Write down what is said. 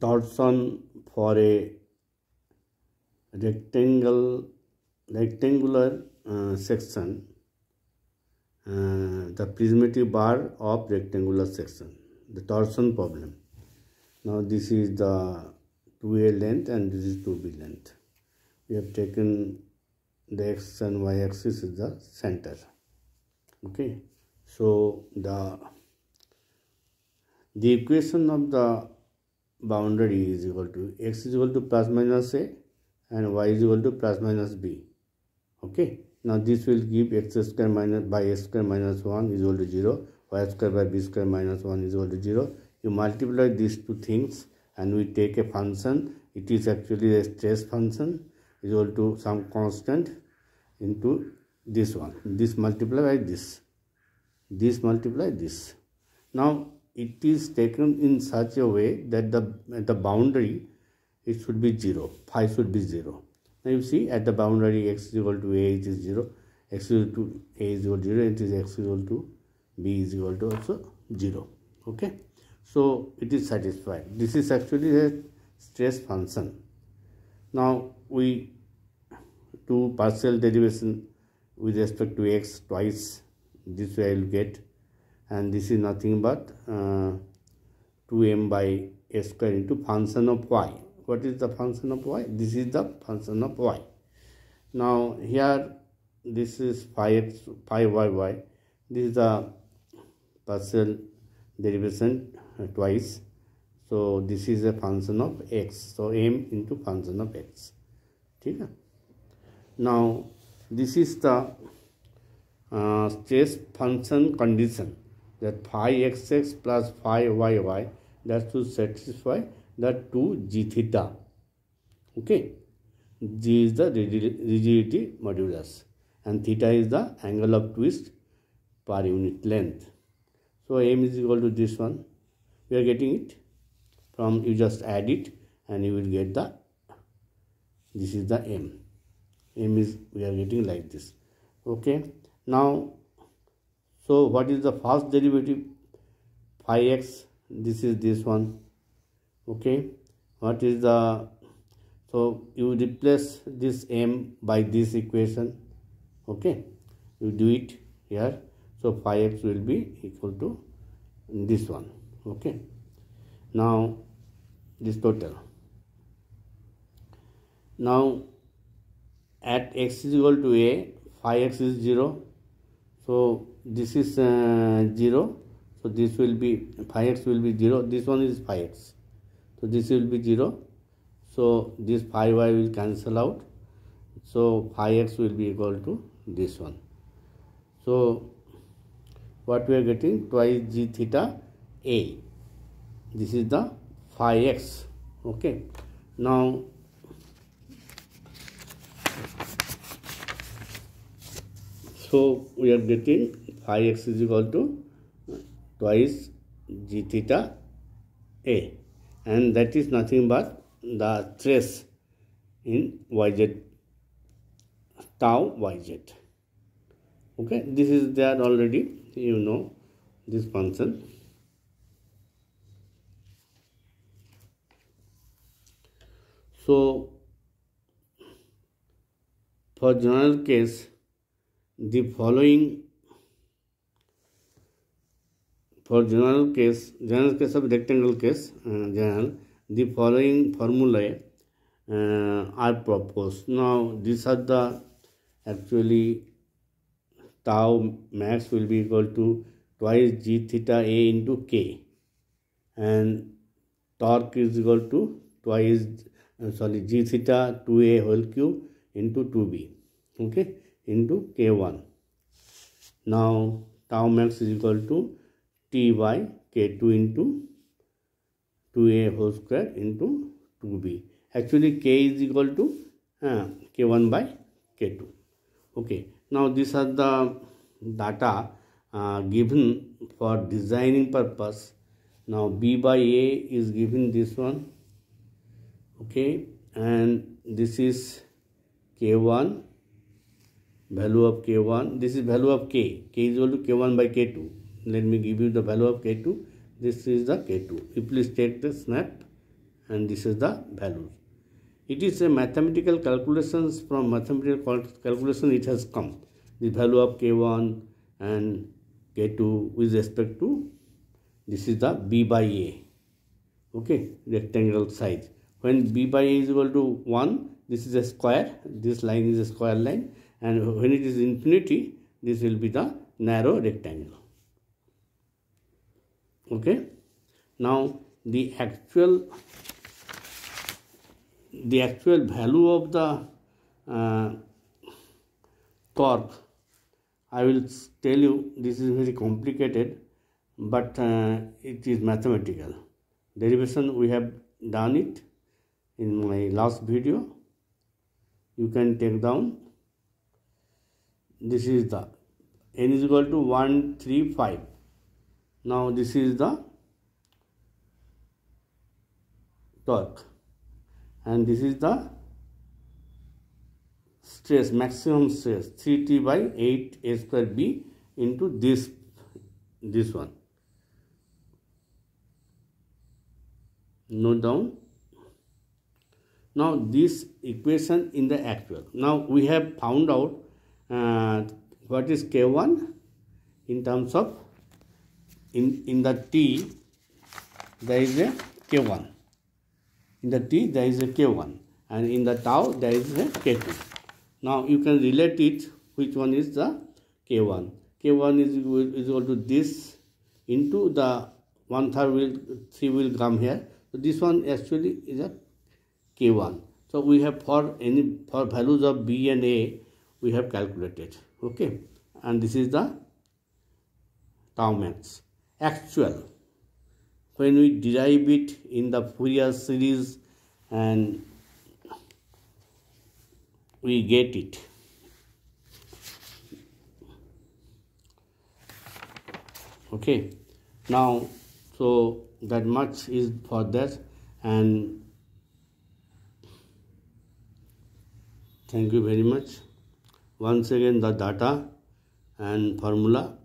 torsion for a rectangle rectangular uh, section uh, the prismatic bar of rectangular section the torsion problem now this is the 2a length and this is 2b length we have taken the x and y axis is the center okay so the the equation of the boundary is equal to x is equal to plus minus a and y is equal to plus minus b okay now this will give x square minus by x square minus 1 is equal to 0 y square by b square minus 1 is equal to 0 you multiply these two things and we take a function it is actually a stress function is equal to some constant into this one this multiply by this this multiply this now it is taken in such a way that the the boundary it should be 0 phi should be 0 now you see at the boundary x is equal to a it is 0 x is equal to a is equal to 0 it is x is equal to b is equal to also 0 okay so it is satisfied this is actually a stress function now we do partial derivation with respect to x twice this way i will get and this is nothing but uh, 2m by a square into function of y what is the function of y this is the function of y now here this is phi x phi y y this is the partial derivation twice so this is a function of x so m into function of x ठीक है now this is the uh, stress function condition that phi xx plus phi yy that should satisfy that 2 g theta. Okay. G is the rigidity modulus and theta is the angle of twist per unit length. So m is equal to this one. We are getting it from you just add it and you will get the this is the m. m is we are getting like this. Okay. Now so what is the first derivative? Phi x, this is this one. Okay. What is the, so you replace this m by this equation. Okay. You do it here. So phi x will be equal to this one. Okay. Now this total. Now at x is equal to a, phi x is 0 so this is uh, 0 so this will be 5x will be 0 this one is 5x so this will be 0 so this 5y will cancel out so 5x will be equal to this one so what we are getting twice g theta a this is the phi x okay now So we are getting phi x is equal to twice g theta a and that is nothing but the stress in yz tau yz. Okay, this is there already, you know this function. So for general case the following for general case general case of rectangle case uh, general the following formulae uh, are proposed now these are the actually tau max will be equal to twice g theta a into k and torque is equal to twice uh, sorry g theta 2a whole cube into 2b okay into K1. Now tau max is equal to T by K2 into 2A whole square into 2B. Actually K is equal to uh, K1 by K2. Okay. Now these are the data uh, given for designing purpose. Now B by A is given this one. Okay. And this is K1 value of k1 this is value of k k is equal to k1 by k2 let me give you the value of k2 this is the k2 you please take the snap and this is the value it is a mathematical calculations from mathematical cal calculation it has come the value of k1 and k2 with respect to this is the b by a okay rectangular size when b by a is equal to 1 this is a square this line is a square line and when it is infinity, this will be the narrow rectangle. Okay. Now, the actual the actual value of the uh, torque, I will tell you this is very complicated, but uh, it is mathematical. Derivation we have done it in my last video. You can take down this is the n is equal to 135 now this is the torque and this is the stress maximum stress 3t by 8 a square b into this this one note down now this equation in the actual now we have found out uh, what is K1 in terms of in, in the T there is a K1 in the T there is a K1 and in the tau there is a K2 now you can relate it which one is the K1 K1 is, is equal to this into the one third will three will come here so this one actually is a K1 so we have for any for values of B and A we have calculated okay and this is the tau max actual when we derive it in the Fourier series and we get it okay now so that much is for that and thank you very much once again the data and formula